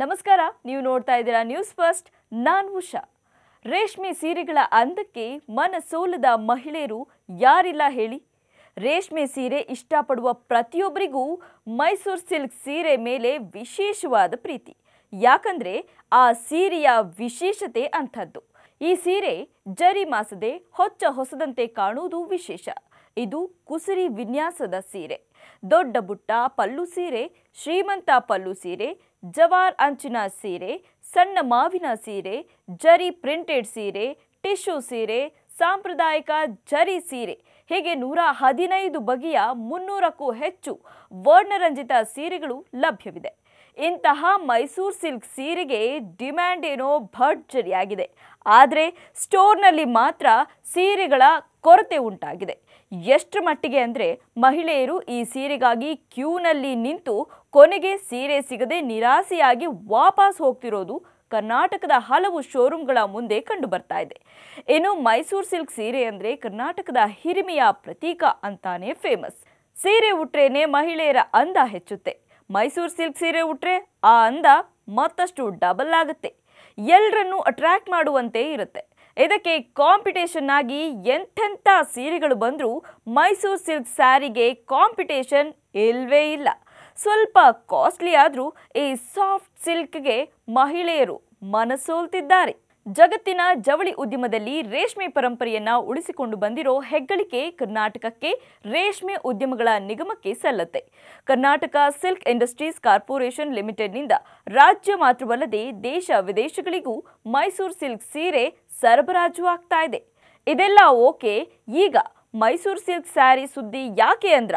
ನಮಸ್ಕಾರ ನೀವು ನೋಡ್ತಾ ಇದ್ದೀರಾ ನ್ಯೂಸ್ ಫಸ್ಟ್ ನಾನು ಉಷಾ ರೇಷ್ಮೆ ಸೀರೆಗಳ ಅಂದಕ್ಕೆ ಮನಸೋಲದ ಮಹಿಳೆಯರು ಯಾರಿಲ್ಲ ಹೇಳಿ ರೇಷ್ಮೆ ಸೀರೆ ಇಷ್ಟಪಡುವ ಪ್ರತಿಯೊಬ್ಬರಿಗೂ ಮೈಸೂರು ಸಿಲ್ಕ್ ಸೀರೆ ಮೇಲೆ ವಿಶೇಷವಾದ ಪ್ರೀತಿ ಯಾಕಂದರೆ ಆ ಸೀರೆಯ ವಿಶೇಷತೆ ಅಂಥದ್ದು ಈ ಸೀರೆ ಜರಿ ಮಾಸದೆ ಹೊಚ್ಚ ಹೊಸದಂತೆ ಕಾಣುವುದು ವಿಶೇಷ ಇದು ಕುಸುರಿ ವಿನ್ಯಾಸದ ಸೀರೆ ದೊಡ್ಡ ಬುಟ್ಟ ಪಲ್ಲು ಸೀರೆ ಶ್ರೀಮಂತ ಪಲ್ಲು ಸೀರೆ ಜವಾರ್ ಅಂಚಿನ ಸೀರೆ ಸಣ್ಣ ಮಾವಿನ ಸೀರೆ ಜರಿ ಪ್ರಿಂಟೆಡ್ ಸೀರೆ ಟಿಶ್ಯೂ ಸೀರೆ ಸಾಂಪ್ರದಾಯಿಕ ಜರಿ ಸೀರೆ ಹೀಗೆ ನೂರ ಹದಿನೈದು ಬಗೆಯ ಮುನ್ನೂರಕ್ಕೂ ಹೆಚ್ಚು ವರ್ಣರಂಜಿತ ಸೀರೆಗಳು ಲಭ್ಯವಿದೆ ಇಂತಹ ಮೈಸೂರು ಸಿಲ್ಕ್ ಸೀರೆಗೆ ಡಿಮ್ಯಾಂಡ್ ಏನೋ ಭರ್ಜರಿಯಾಗಿದೆ ಆದರೆ ಸ್ಟೋರ್ನಲ್ಲಿ ಮಾತ್ರ ಸೀರೆಗಳ ಕೊರತೆ ಉಂಟಾಗಿದೆ ಎಷ್ಟು ಮಟ್ಟಿಗೆ ಅಂದರೆ ಮಹಿಳೆಯರು ಈ ಸೀರೆಗಾಗಿ ಕ್ಯೂನಲ್ಲಿ ನಿಂತು ಕೊನೆಗೆ ಸೀರೆ ಸಿಗದೆ ನಿರಾಸೆಯಾಗಿ ವಾಪಸ್ ಹೋಗ್ತಿರೋದು ಕರ್ನಾಟಕದ ಹಲವು ಶೋರೂಮ್ಗಳ ಮುಂದೆ ಕಂಡು ಬರ್ತಾ ಇದೆ ಏನು ಮೈಸೂರು ಸಿಲ್ಕ್ ಸೀರೆ ಅಂದರೆ ಕರ್ನಾಟಕದ ಹಿರಿಮೆಯ ಪ್ರತೀಕ ಅಂತಾನೆ ಫೇಮಸ್ ಸೀರೆ ಉಟ್ರೇನೆ ಮಹಿಳೆಯರ ಅಂದ ಹೆಚ್ಚುತ್ತೆ ಮೈಸೂರು ಸಿಲ್ಕ್ ಸೀರೆ ಉಟ್ರೆ ಆ ಅಂದ ಮತ್ತಷ್ಟು ಡಬಲ್ ಆಗುತ್ತೆ ಎಲ್ಲರನ್ನೂ ಅಟ್ರ್ಯಾಕ್ಟ್ ಮಾಡುವಂತೆ ಇರುತ್ತೆ ಇದಕ್ಕೆ ಕಾಂಪಿಟೇಷನ್ ಆಗಿ ಎಂಥೆಂಥ ಸೀರೆಗಳು ಬಂದರೂ ಮೈಸೂರು ಸಿಲ್ಕ್ ಸ್ಯಾರಿಗೆ ಕಾಂಪಿಟೇಷನ್ ಇಲ್ಲವೇ ಇಲ್ಲ ಸ್ವಲ್ಪ ಕಾಸ್ಟ್ಲಿ ಆದರೂ ಈ ಸಾಫ್ಟ್ ಸಿಲ್ಕ್ಗೆ ಮಹಿಳೆಯರು ಮನಸೋಲ್ತಿದ್ದಾರೆ ಜಗತ್ತಿನ ಜವಳಿ ಉದ್ಯಮದಲ್ಲಿ ರೇಷ್ಮೆ ಪರಂಪರೆಯನ್ನ ಉಳಿಸಿಕೊಂಡು ಬಂದಿರೋ ಹೆಗ್ಗಳಿಕೆ ಕರ್ನಾಟಕಕ್ಕೆ ರೇಷ್ಮೆ ಉದ್ಯಮಗಳ ನಿಗಮಕ್ಕೆ ಸಲ್ಲತ್ತೆ ಕರ್ನಾಟಕ ಸಿಲ್ಕ್ ಇಂಡಸ್ಟ್ರೀಸ್ ಕಾರ್ಪೊರೇಷನ್ ಲಿಮಿಟೆಡ್ನಿಂದ ರಾಜ್ಯ ಮಾತ್ರವಲ್ಲದೆ ದೇಶ ವಿದೇಶಗಳಿಗೂ ಮೈಸೂರು ಸಿಲ್ಕ್ ಸೀರೆ ಸರಬರಾಜು ಆಗ್ತಾ ಇದೆ ಇದೆಲ್ಲ ಓಕೆ ಈಗ ಮೈಸೂರು ಸಿಲ್ಕ್ ಸ್ಯಾರಿ ಸುದ್ದಿ ಯಾಕೆ ಅಂದ್ರ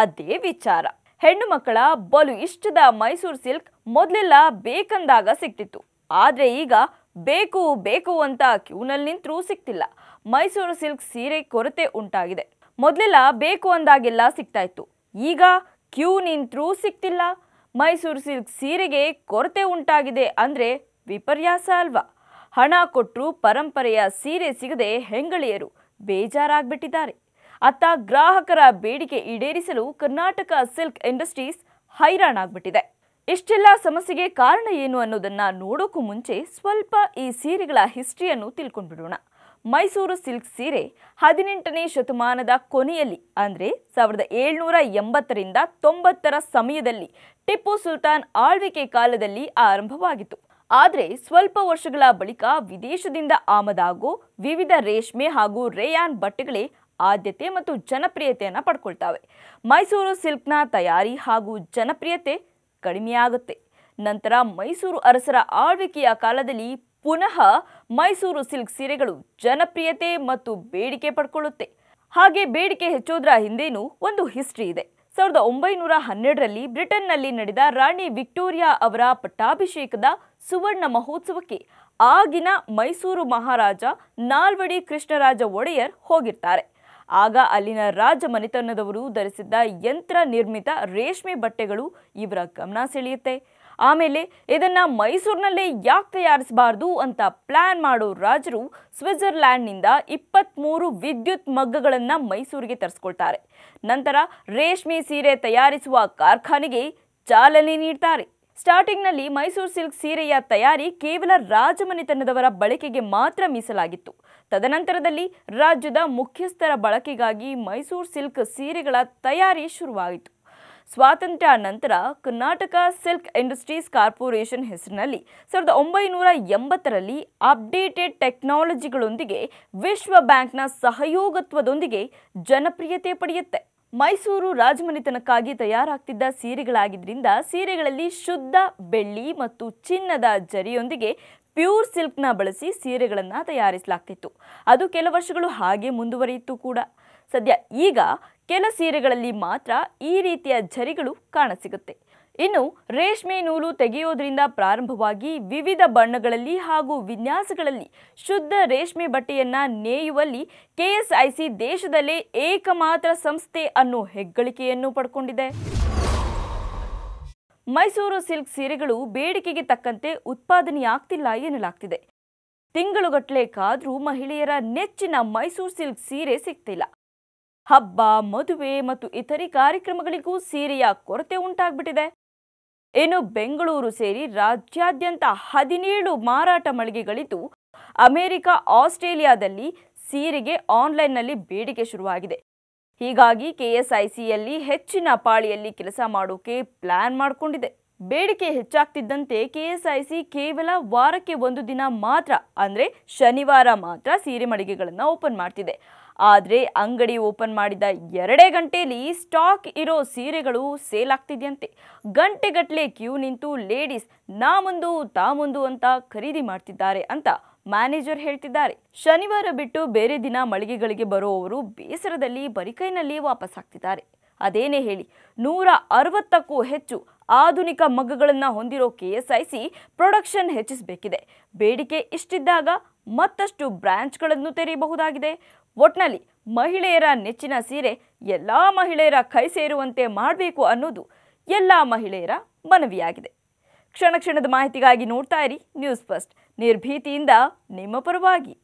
ಅದೇ ವಿಚಾರ ಹೆಣ್ಣು ಮಕ್ಕಳ ಬಲು ಇಷ್ಟದ ಮೈಸೂರು ಸಿಲ್ಕ್ ಮೊದಲೆಲ್ಲ ಬೇಕಂದಾಗ ಸಿಕ್ತಿತ್ತು ಆದರೆ ಈಗ ಬೇಕು ಬೇಕು ಅಂತ ಕ್ಯೂನಲ್ಲಿ ನಿಂತರೂ ಸಿಕ್ತಿಲ್ಲ ಮೈಸೂರು ಸಿಲ್ಕ್ ಸೀರೆ ಕೊರತೆ ಉಂಟಾಗಿದೆ ಮೊದಲೆಲ್ಲ ಬೇಕು ಅಂದಾಗೆಲ್ಲ ಸಿಗ್ತಾ ಇತ್ತು ಈಗ ಕ್ಯೂ ನಿಂತರೂ ಸಿಕ್ತಿಲ್ಲ ಮೈಸೂರು ಸಿಲ್ಕ್ ಸೀರೆಗೆ ಕೊರತೆ ಉಂಟಾಗಿದೆ ಅಂದರೆ ವಿಪರ್ಯಾಸ ಅಲ್ವಾ ಹಣ ಕೊಟ್ಟರೂ ಪರಂಪರೆಯ ಸೀರೆ ಸಿಗದೆ ಹೆಂಗಳಿಯರು ಬೇಜಾರಾಗ್ಬಿಟ್ಟಿದ್ದಾರೆ ಅತ್ತ ಗ್ರಾಹಕರ ಬೇಡಿಕೆ ಈಡೇರಿಸಲು ಕರ್ನಾಟಕ ಸಿಲ್ಕ್ ಇಂಡಸ್ಟ್ರೀಸ್ ಹೈರಾಣಾಗ್ಬಿಟ್ಟಿದೆ ಇಷ್ಟೆಲ್ಲ ಸಮಸ್ಯೆಗೆ ಕಾರಣ ಏನು ಅನ್ನೋದನ್ನ ನೋಡೋಕ್ಕೂ ಮುಂಚೆ ಸ್ವಲ್ಪ ಈ ಸೀರೆಗಳ ಹಿಸ್ಟ್ರಿಯನ್ನು ತಿಳ್ಕೊಂಡ್ಬಿಡೋಣ ಮೈಸೂರು ಸಿಲ್ಕ್ ಸೀರೆ ಹದಿನೆಂಟನೇ ಶತಮಾನದ ಕೊನೆಯಲ್ಲಿ ಅಂದರೆ ಸಾವಿರದ ಏಳ್ನೂರ ಎಂಬತ್ತರಿಂದ ತೊಂಬತ್ತರ ಸಮಯದಲ್ಲಿ ಟಿಪ್ಪು ಸುಲ್ತಾನ್ ಆಳ್ವಿಕೆ ಕಾಲದಲ್ಲಿ ಆರಂಭವಾಗಿತ್ತು ಆದರೆ ಸ್ವಲ್ಪ ವರ್ಷಗಳ ಬಳಿಕ ವಿದೇಶದಿಂದ ಆಮದಾಗೋ ವಿವಿಧ ರೇಷ್ಮೆ ಹಾಗೂ ರೇಯಾನ್ ಬಟ್ಟೆಗಳೇ ಆದ್ಯತೆ ಮತ್ತು ಜನಪ್ರಿಯತೆಯನ್ನು ಪಡ್ಕೊಳ್ತಾವೆ ಮೈಸೂರು ಸಿಲ್ಕ್ನ ತಯಾರಿ ಹಾಗೂ ಜನಪ್ರಿಯತೆ ಕಡಿಮೆಯಾಗುತ್ತೆ ನಂತರ ಮೈಸೂರು ಅರಸರ ಆಳ್ವಿಕೆಯ ಕಾಲದಲ್ಲಿ ಪುನಃ ಮೈಸೂರು ಸಿಲ್ಕ್ ಸೀರೆಗಳು ಜನಪ್ರಿಯತೆ ಮತ್ತು ಬೇಡಿಕೆ ಪಡ್ಕೊಳ್ಳುತ್ತೆ ಹಾಗೆ ಬೇಡಿಕೆ ಹೆಚ್ಚೋದ್ರ ಹಿಂದೇನೂ ಒಂದು ಹಿಸ್ಟ್ರಿ ಇದೆ ಸಾವಿರದ ಒಂಬೈನೂರ ಹನ್ನೆರಡರಲ್ಲಿ ಬ್ರಿಟನ್ನಲ್ಲಿ ನಡೆದ ರಾಣಿ ವಿಕ್ಟೋರಿಯಾ ಅವರ ಪಟ್ಟಾಭಿಷೇಕದ ಸುವರ್ಣ ಮಹೋತ್ಸವಕ್ಕೆ ಆಗಿನ ಮೈಸೂರು ಮಹಾರಾಜ ನಾಲ್ವಡಿ ಕೃಷ್ಣರಾಜ ಒಡೆಯರ್ ಹೋಗಿರ್ತಾರೆ ಆಗ ಅಲ್ಲಿನ ರಾಜ ಮನೆತನದವರು ಧರಿಸಿದ್ದ ಯಂತ್ರ ನಿರ್ಮಿತ ರೇಷ್ಮೆ ಬಟ್ಟೆಗಳು ಇವರ ಗಮನ ಸೆಳೆಯುತ್ತೆ ಆಮೇಲೆ ಇದನ್ನು ಮೈಸೂರಿನಲ್ಲೇ ಯಾಕೆ ತಯಾರಿಸಬಾರ್ದು ಅಂತ ಪ್ಲ್ಯಾನ್ ಮಾಡೋ ರಾಜರು ಸ್ವಿಟ್ಜರ್ಲ್ಯಾಂಡ್ನಿಂದ ಇಪ್ಪತ್ತ್ಮೂರು ವಿದ್ಯುತ್ ಮಗ್ಗಗಳನ್ನು ಮೈಸೂರಿಗೆ ತರಿಸ್ಕೊಳ್ತಾರೆ ನಂತರ ರೇಷ್ಮೆ ಸೀರೆ ತಯಾರಿಸುವ ಕಾರ್ಖಾನೆಗೆ ಚಾಲನೆ ನೀಡ್ತಾರೆ ಸ್ಟಾರ್ಟಿಂಗ್ನಲ್ಲಿ ಮೈಸೂರು ಸಿಲ್ಕ್ ಸೀರೆಯ ತಯಾರಿ ಕೇವಲ ರಾಜಮನೆತನದವರ ಬಳಕೆಗೆ ಮಾತ್ರ ಮೀಸಲಾಗಿತ್ತು ತದನಂತರದಲ್ಲಿ ರಾಜ್ಯದ ಮುಖ್ಯಸ್ಥರ ಬಳಕೆಗಾಗಿ ಮೈಸೂರು ಸಿಲ್ಕ್ ಸೀರೆಗಳ ತಯಾರಿ ಶುರುವಾಯಿತು ಸ್ವಾತಂತ್ರ್ಯ ನಂತರ ಕರ್ನಾಟಕ ಸಿಲ್ಕ್ ಇಂಡಸ್ಟ್ರೀಸ್ ಕಾರ್ಪೊರೇಷನ್ ಹೆಸರಿನಲ್ಲಿ ಸಾವಿರದ ಒಂಬೈನೂರ ಎಂಬತ್ತರಲ್ಲಿ ಅಪ್ಡೇಟೆಡ್ ಟೆಕ್ನಾಲಜಿಗಳೊಂದಿಗೆ ವಿಶ್ವ ಬ್ಯಾಂಕ್ನ ಸಹಯೋಗತ್ವದೊಂದಿಗೆ ಜನಪ್ರಿಯತೆ ಪಡೆಯುತ್ತೆ ಮೈಸೂರು ರಾಜಮನೆತನಕ್ಕಾಗಿ ತಯಾರಾಗ್ತಿದ್ದ ಸೀರೆಗಳಾಗಿದ್ದರಿಂದ ಸೀರೆಗಳಲ್ಲಿ ಶುದ್ಧ ಬೆಳ್ಳಿ ಮತ್ತು ಚಿನ್ನದ ಜರಿಯೊಂದಿಗೆ ಪ್ಯೂರ್ ಸಿಲ್ಕ್ನ ಬಳಸಿ ಸೀರೆಗಳನ್ನು ತಯಾರಿಸಲಾಗ್ತಿತ್ತು ಅದು ಕೆಲ ವರ್ಷಗಳು ಹಾಗೆ ಮುಂದುವರಿಯಿತು ಕೂಡ ಸದ್ಯ ಈಗ ಕೆಲ ಸೀರೆಗಳಲ್ಲಿ ಮಾತ್ರ ಈ ರೀತಿಯ ಝರಿಗಳು ಕಾಣಸಿಗುತ್ತೆ ಇನ್ನು ರೇಷ್ಮೆ ನೂಲು ತೆಗೆಯೋದ್ರಿಂದ ಪ್ರಾರಂಭವಾಗಿ ವಿವಿಧ ಬಣ್ಣಗಳಲ್ಲಿ ಹಾಗೂ ವಿನ್ಯಾಸಗಳಲ್ಲಿ ಶುದ್ಧ ರೇಷ್ಮೆ ಬಟ್ಟೆಯನ್ನು ನೇಯುವಲ್ಲಿ ಕೆಎಸ್ಐಸಿ ದೇಶದಲ್ಲೇ ಏಕಮಾತ್ರ ಸಂಸ್ಥೆ ಅನ್ನೋ ಹೆಗ್ಗಳಿಕೆಯನ್ನು ಪಡ್ಕೊಂಡಿದೆ ಮೈಸೂರು ಸಿಲ್ಕ್ ಸೀರೆಗಳು ಬೇಡಿಕೆಗೆ ತಕ್ಕಂತೆ ಉತ್ಪಾದನೆಯಾಗ್ತಿಲ್ಲ ಎನ್ನಲಾಗ್ತಿದೆ ತಿಂಗಳುಗಟ್ಟಲೆ ಕಾದರೂ ಮಹಿಳೆಯರ ನೆಚ್ಚಿನ ಮೈಸೂರು ಸಿಲ್ಕ್ ಸೀರೆ ಸಿಗ್ತಿಲ್ಲ ಹಬ್ಬ ಮದುವೆ ಮತ್ತು ಇತರೆ ಕಾರ್ಯಕ್ರಮಗಳಿಗೂ ಸೀರೆಯ ಕೊರತೆ ಉಂಟಾಗ್ಬಿಟ್ಟಿದೆ ಇನ್ನು ಬೆಂಗಳೂರು ಸೇರಿ ರಾಜ್ಯಾದ್ಯಂತ ಹದಿನೇಳು ಮಾರಾಟ ಮಳಿಗೆಗಳಿದ್ದು ಅಮೆರಿಕ ಆಸ್ಟ್ರೇಲಿಯಾದಲ್ಲಿ ಸೀರೆಗೆ ಆನ್ಲೈನ್ನಲ್ಲಿ ಬೇಡಿಕೆ ಶುರುವಾಗಿದೆ ಹೀಗಾಗಿ ಕೆಎಸ್ಐಸಿಯಲ್ಲಿ ಹೆಚ್ಚಿನ ಪಾಳಿಯಲ್ಲಿ ಕೆಲಸ ಮಾಡೋಕೆ ಪ್ಲಾನ್ ಮಾಡಿಕೊಂಡಿದೆ ಬೇಡಿಕೆ ಹೆಚ್ಚಾಗ್ತಿದ್ದಂತೆ ಕೆಎಸ್ಐಸಿ ಕೇವಲ ವಾರಕ್ಕೆ ಒಂದು ದಿನ ಮಾತ್ರ ಅಂದರೆ ಶನಿವಾರ ಮಾತ್ರ ಸೀರೆ ಮಳಿಗೆಗಳನ್ನು ಓಪನ್ ಮಾಡ್ತಿದೆ ಆದರೆ ಅಂಗಡಿ ಓಪನ್ ಮಾಡಿದ ಎರಡೇ ಗಂಟೆಯಲ್ಲಿ ಸ್ಟಾಕ್ ಇರೋ ಸೀರೆಗಳು ಸೇಲ್ ಆಗ್ತಿದೆಯಂತೆ ಗಂಟೆಗಟ್ಟಲೆ ಕ್ಯೂ ನಿಂತು ಲೇಡೀಸ್ ನಾ ಮುಂದು ತಾ ಮುಂದು ಅಂತ ಖರೀದಿ ಮಾಡ್ತಿದ್ದಾರೆ ಅಂತ ಮ್ಯಾನೇಜರ್ ಹೇಳ್ತಿದ್ದಾರೆ ಶನಿವಾರ ಬಿಟ್ಟು ಬೇರೆ ದಿನ ಮಳಿಗೆಗಳಿಗೆ ಬರುವವರು ಬೇಸರದಲ್ಲಿ ಬರಿಕೈನಲ್ಲಿ ವಾಪಸ್ ಆಗ್ತಿದ್ದಾರೆ ಅದೇನೇ ಹೇಳಿ ನೂರ ಅರವತ್ತಕ್ಕೂ ಹೆಚ್ಚು ಆಧುನಿಕ ಮಗ್ಗಗಳನ್ನು ಹೊಂದಿರೋ K S I C production ಹೆಚ್ಚಿಸಬೇಕಿದೆ ಬೇಡಿಕೆ ಇಷ್ಟಿದ್ದಾಗ ಮತ್ತಷ್ಟು ಬ್ರ್ಯಾಂಚ್ಗಳನ್ನು ತೆರೆಯಬಹುದಾಗಿದೆ ಒಟ್ನಲ್ಲಿ ಮಹಿಳೆಯರ ನೆಚ್ಚಿನ ಸೀರೆ ಎಲ್ಲ ಮಹಿಳೆಯರ ಕೈ ಸೇರುವಂತೆ ಮಾಡಬೇಕು ಅನ್ನೋದು ಎಲ್ಲ ಮಹಿಳೆಯರ ಮನವಿಯಾಗಿದೆ ಕ್ಷಣ ಕ್ಷಣದ ಮಾಹಿತಿಗಾಗಿ ನೋಡ್ತಾ ಇರಿ ನ್ಯೂಸ್ ಫಸ್ಟ್ ನಿರ್ಭೀತಿಯಿಂದ ನಿಮ್ಮ ಪರವಾಗಿ